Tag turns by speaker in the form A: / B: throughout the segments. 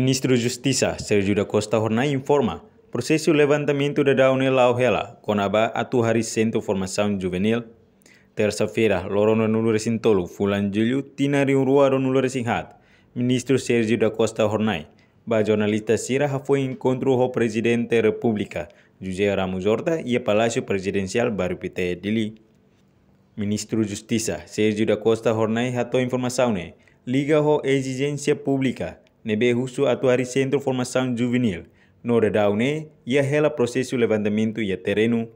A: Ministro de Justiça, Sérgio da Costa Hornai, informa processo levantamento da Daune Lauhela, Conaba, hari Centro Formação Juvenil, terça-feira, Lorono Nulo Sintolo, Fulan Julio, Tinari Uruaro Nulo Resinhat, Ministro Sérgio da Costa Hornai, ba jornalista Sira foi encontro Presiden Presidente Republika República, José Ramos Horta, e a Palácio Presidencial Barupité Dili. Ministro Justiça, Sérgio da Costa Hornai, ratou informação, né? liga ho exigência pública, nebe husu hari Centro Formação Juvenil, no redaune ia hela prosesu levantamento ia terreno.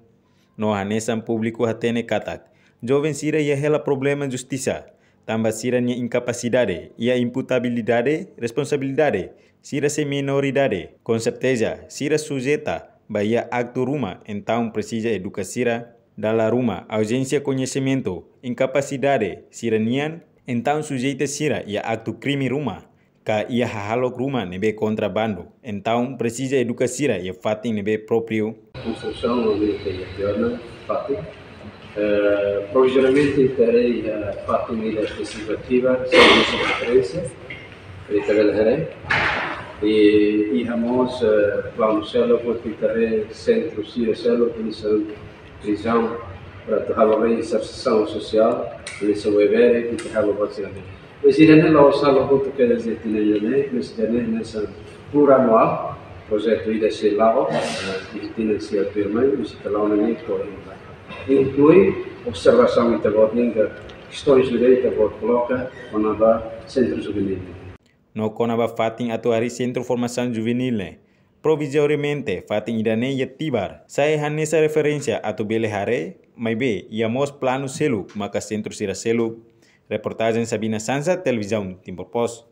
A: No hanesan publiku hatene katak, jovem sira ia hela problema justisa. tambah sira nia incapacidade, ia imputabilidade, responsabilidade, sira se minoridade, com certeza, sira sujeita, bahia acto ruma, então precisa educacira, dala ruma, ausência conhecimento, incapacidade, siranian, então sujeita sira ia actu krimi ruma, ka ia hahalok rumah nebe contrabando. Então, precisa educação e fatem nebe próprio.
B: Construção venezuelana, fatem. Uh, provisoriamente terei uh, fato medidas específicas sobre essa conferência, Itagalharé, e, e vamos, uh, eh, vamos serlo a terei centro, se serlo, prisão, prisão para trabalhar em inserção social, para se beber e trabalhar vacinamento. Presidente lo sa lo ko ke de tine yene, presidente ne sa pura noa, progetto ide se lao, di tine se a pirma, mi se lao ne ko inta. In cui osservação ite vot ninga, questões de direita vot coloca, onaba centro juvenil.
A: No conaba fatin hari centro formação juvenil. Provisoriamente, fatin idane yetibar. Saya hanesa referência atu belehare, maibe, iamos plano selu, maka centro sira selu Reportagem Sabina Sansa, Televisão Timbor Poço.